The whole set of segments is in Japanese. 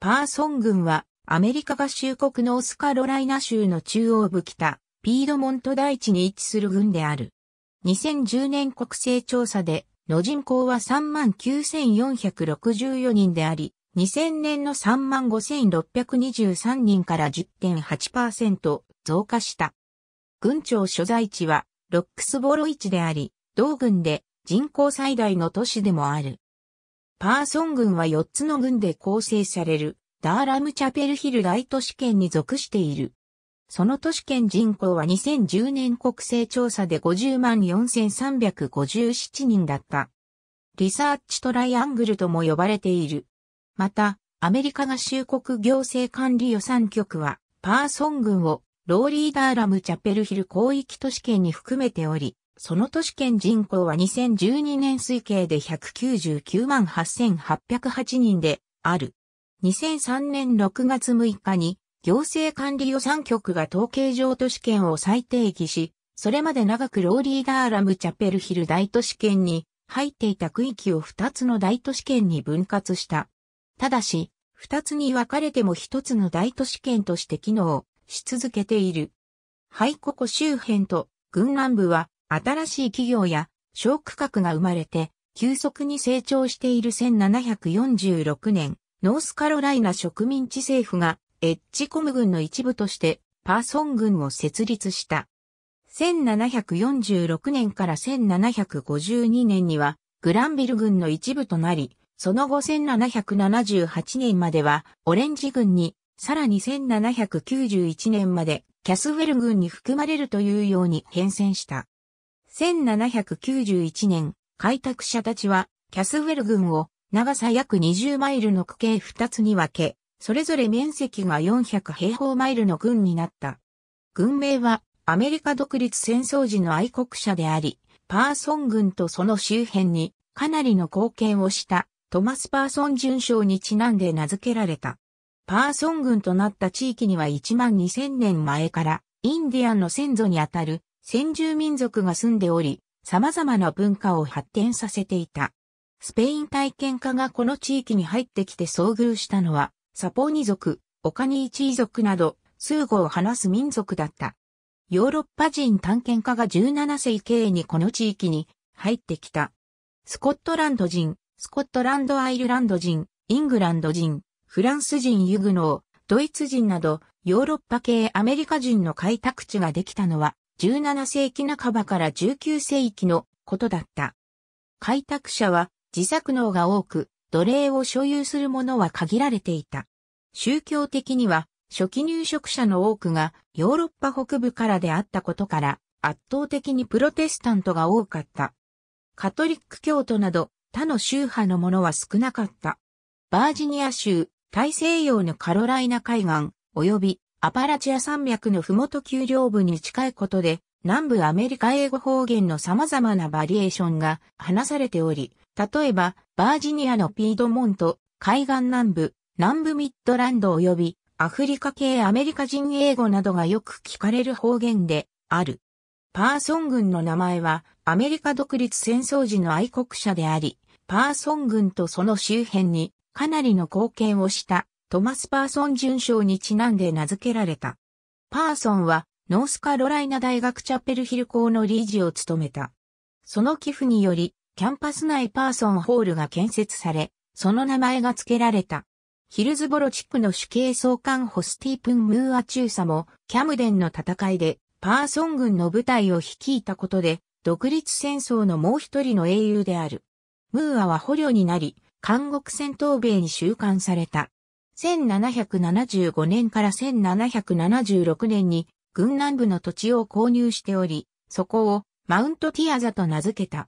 パーソン郡は、アメリカ合衆国のオスカロライナ州の中央部北、ピードモント大地に位置する郡である。2010年国勢調査で、の人口は39,464人であり、2000年の35,623人から10.8%増加した。郡庁所在地はロックスボロ市であり、同郡で人口最大の都市でもある。パーソン軍は4つの軍で構成される、ダーラムチャペルヒル大都市圏に属している。その都市圏人口は2010年国勢調査で50万4357人だった。リサーチトライアングルとも呼ばれている。また、アメリカ合衆国行政管理予算局は、パーソン軍をローリーダーラムチャペルヒル広域都市圏に含めており、その都市圏人口は2012年推計で199万8808人である。2003年6月6日に行政管理予算局が統計上都市圏を再定義し、それまで長くローリーダーラムチャペルヒル大都市圏に入っていた区域を2つの大都市圏に分割した。ただし、2つに分かれても1つの大都市圏として機能し続けている。ハイココ周辺と軍南部は新しい企業や小区画が生まれて、急速に成長している1746年、ノースカロライナ植民地政府がエッジコム軍の一部としてパーソン軍を設立した。1746年から1752年にはグランビル軍の一部となり、その後1778年まではオレンジ軍に、さらに1791年までキャスウェル軍に含まれるというように変遷した。1791年、開拓者たちは、キャスウェル郡を長さ約20マイルの区形2つに分け、それぞれ面積が400平方マイルの郡になった。郡名は、アメリカ独立戦争時の愛国者であり、パーソン郡とその周辺に、かなりの貢献をした、トマス・パーソン准将にちなんで名付けられた。パーソン郡となった地域には1万2000年前から、インディアンの先祖にあたる先住民族が住んでおり、様々な文化を発展させていた。スペイン体験家がこの地域に入ってきて遭遇したのは、サポーニ族、オカニーチー族など、数語を話す民族だった。ヨーロッパ人探検家が17世紀にこの地域に入ってきた。スコットランド人、スコットランドアイルランド人、イングランド人、フランス人ユグノー、ドイツ人など、ヨーロッパ系アメリカ人の開拓地ができたのは、17世紀半ばから19世紀のことだった。開拓者は自作能が多く、奴隷を所有する者は限られていた。宗教的には、初期入植者の多くがヨーロッパ北部からであったことから、圧倒的にプロテスタントが多かった。カトリック教徒など他の宗派のものは少なかった。バージニア州、大西洋のカロライナ海岸、及びアパラチア山脈のふもと丘陵部に近いことで、南部アメリカ英語方言の様々なバリエーションが話されており、例えば、バージニアのピードモント、海岸南部、南部ミッドランド及び、アフリカ系アメリカ人英語などがよく聞かれる方言である。パーソン軍の名前は、アメリカ独立戦争時の愛国者であり、パーソン軍とその周辺にかなりの貢献をしたトマス・パーソン准将にちなんで名付けられた。パーソンは、ノースカロライナ大学チャペルヒル校の理事を務めた。その寄付により、キャンパス内パーソンホールが建設され、その名前が付けられた。ヒルズボロ地区の主計総監補スティープン・ムーア中佐も、キャムデンの戦いで、パーソン軍の部隊を率いたことで、独立戦争のもう一人の英雄である。ムーアは捕虜になり、監獄戦闘米に収監された。1775年から1776年に軍南部の土地を購入しており、そこをマウントティアザと名付けた。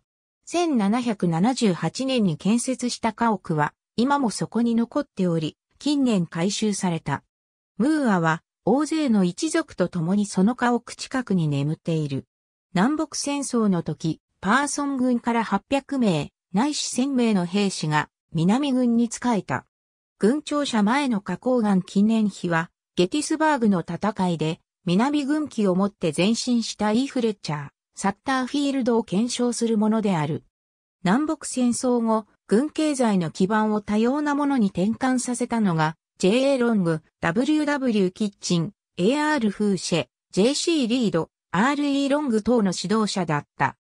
1778年に建設した家屋は今もそこに残っており、近年改修された。ムーアは大勢の一族と共にその家屋近くに眠っている。南北戦争の時、パーソン軍から800名、ないし1000名の兵士が南軍に仕えた。軍庁舎前の花崗岩記念碑は、ゲティスバーグの戦いで、南軍旗を持って前進したイーフレッチャー、サッターフィールドを検証するものである。南北戦争後、軍経済の基盤を多様なものに転換させたのが、J.A. ロング、W.W. キッチン、A.R. フーシェ、J.C. リード、R.E. ロング等の指導者だった。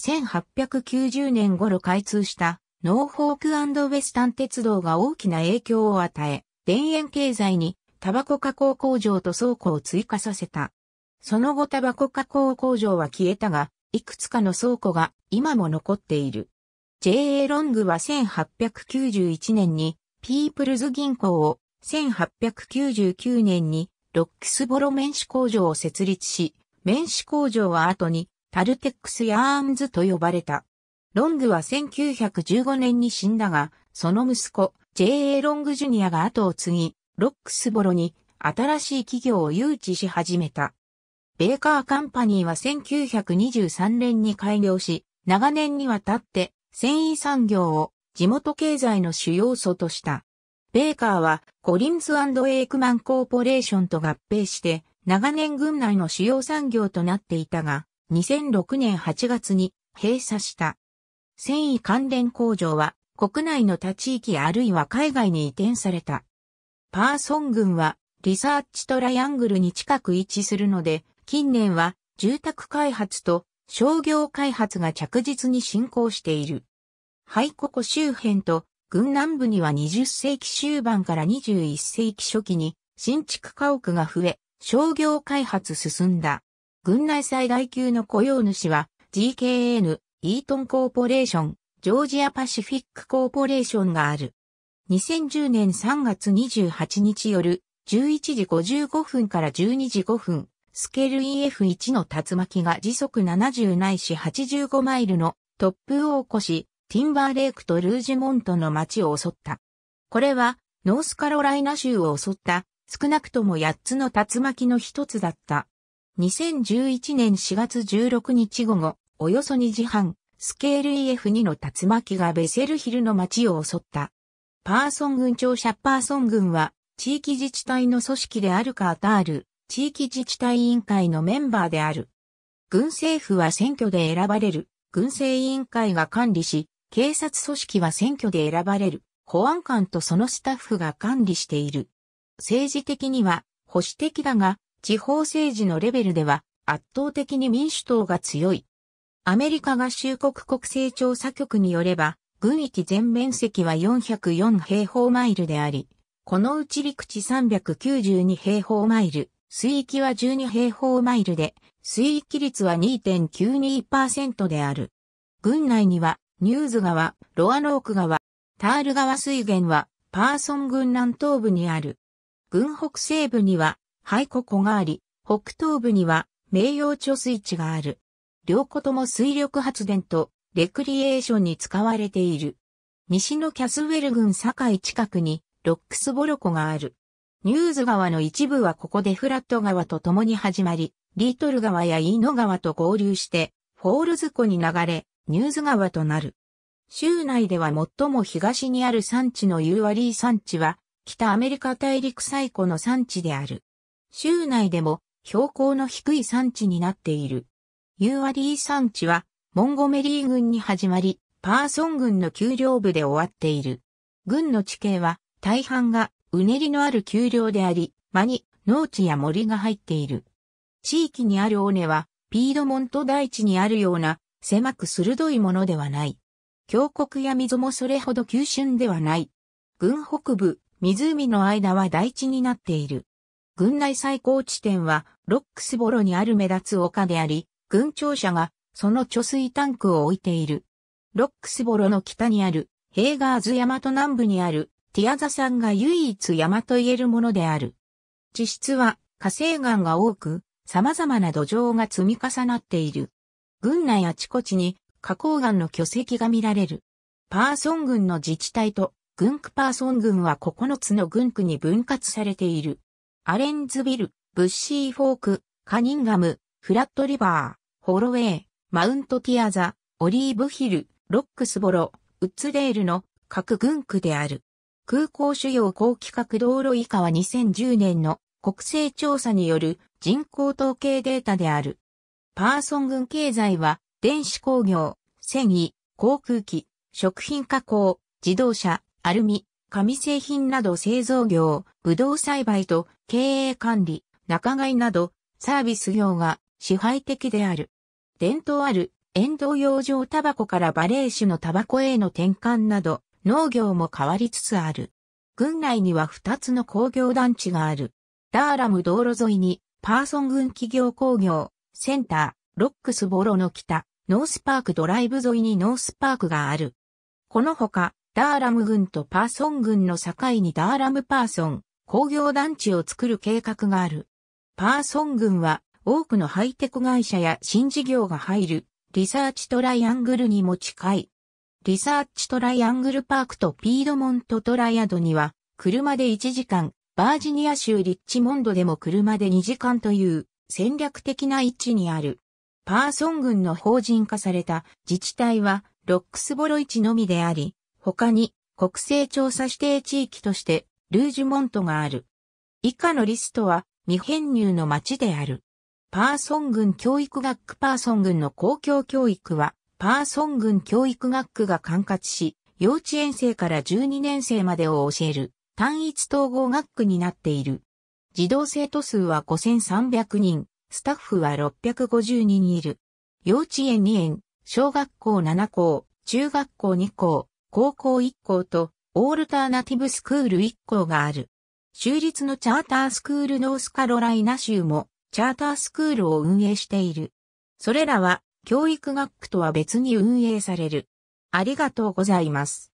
1890年頃開通したノーフォークウェスタン鉄道が大きな影響を与え、田園経済にタバコ加工工場と倉庫を追加させた。その後タバコ加工工場は消えたが、いくつかの倉庫が今も残っている。J.A. ロングは1891年にピープルズ銀行を、1899年にロックスボロ面子工場を設立し、面子工場は後にタルテックスやアームズと呼ばれた。ロングは1915年に死んだが、その息子、J.A. ロングジュニアが後を継ぎ、ロックスボロに新しい企業を誘致し始めた。ベーカーカンパニーは1923年に開業し、長年にわたって繊維産業を地元経済の主要素とした。ベーカーはコリンズエイクマンコーポレーションと合併して、長年軍内の主要産業となっていたが、2006年8月に閉鎖した。繊維関連工場は国内の他地域あるいは海外に移転された。パーソン群はリサーチトライアングルに近く位置するので、近年は住宅開発と商業開発が着実に進行している。ハイココ周辺と軍南部には20世紀終盤から21世紀初期に新築家屋が増え、商業開発進んだ。軍内最大級の雇用主は GKN イートンコーポレーション、ジョージアパシフィックコーポレーションがある。2010年3月28日夜、11時55分から12時5分、スケル EF1 の竜巻が時速70ないし85マイルの突風を起こし、ティンバーレイクとルージュモントの街を襲った。これは、ノースカロライナ州を襲った、少なくとも8つの竜巻の一つだった。2011年4月16日午後、およそ2時半、スケール EF2 の竜巻がベセルヒルの町を襲った。パーソン郡庁舎パーソン郡は、地域自治体の組織であるカータール、地域自治体委員会のメンバーである。軍政府は選挙で選ばれる、軍政委員会が管理し、警察組織は選挙で選ばれる、保安官とそのスタッフが管理している。政治的には保守的だが、地方政治のレベルでは圧倒的に民主党が強い。アメリカ合衆国国勢調査局によれば、軍域全面積は404平方マイルであり、このうち陸地392平方マイル、水域は12平方マイルで、水域率は2.92%である。軍内には、ニューズ川、ロアノーク川、タール川水源は、パーソン軍南東部にある。軍北西部には、ハイココがあり、北東部には、名誉貯水池がある。両子とも水力発電とレクリエーションに使われている。西のキャスウェル郡境近くにロックスボロ湖がある。ニューズ川の一部はここでフラット川と共に始まり、リートル川やイーノ川と合流して、フォールズ湖に流れ、ニューズ川となる。州内では最も東にある産地のユーワリー産地は、北アメリカ大陸最古の産地である。州内でも標高の低い産地になっている。ユーアリー山地は、モンゴメリー郡に始まり、パーソン郡の丘陵部で終わっている。郡の地形は、大半がうねりのある丘陵であり、間に農地や森が入っている。地域にある尾根は、ピードモント大地にあるような、狭く鋭いものではない。峡谷や溝もそれほど急峻ではない。郡北部、湖の間は大地になっている。郡内最高地点は、ロックスボロにある目立つ丘であり、軍庁舎がその貯水タンクを置いている。ロックスボロの北にあるヘーガーズ山と南部にあるティアザ山が唯一山と言えるものである。地質は火成岩が多く、様々な土壌が積み重なっている。軍内あちこちに花崗岩の巨石が見られる。パーソン軍の自治体と軍区パーソン軍は9つの軍区に分割されている。アレンズビル、ブッシーフォーク、カニンガム、フラットリバー。ホロウェイ、マウントティアザ、オリーブヒル、ロックスボロ、ウッズレールの各軍区である。空港主要高規格道路以下は2010年の国勢調査による人口統計データである。パーソン軍経済は電子工業、繊維、航空機、食品加工、自動車、アルミ、紙製品など製造業、ぶどう栽培と経営管理、仲買などサービス業が支配的である。伝統ある沿道養生タバコからバレー種のタバコへの転換など、農業も変わりつつある。郡内には2つの工業団地がある。ダーラム道路沿いに、パーソン郡企業工業、センター、ロックスボロの北、ノースパークドライブ沿いにノースパークがある。このほか、ダーラム郡とパーソン郡の境にダーラムパーソン、工業団地を作る計画がある。パーソン郡は多くのハイテク会社や新事業が入るリサーチトライアングルにも近い。リサーチトライアングルパークとピードモントトライアドには車で1時間、バージニア州リッチモンドでも車で2時間という戦略的な位置にある。パーソン群の法人化された自治体はロックスボロ市のみであり、他に国勢調査指定地域としてルージュモントがある。以下のリストは未編入の町である。パーソン郡教育学区パーソン郡の公共教育は、パーソン郡教育学区が管轄し、幼稚園生から12年生までを教える単一統合学区になっている。児童生徒数は5300人、スタッフは6 5 0人いる。幼稚園2園、小学校7校、中学校2校、高校1校と、オールターナティブスクール1校がある。州立のチャータースクールノースカロライナ州もチャータースクールを運営している。それらは教育学区とは別に運営される。ありがとうございます。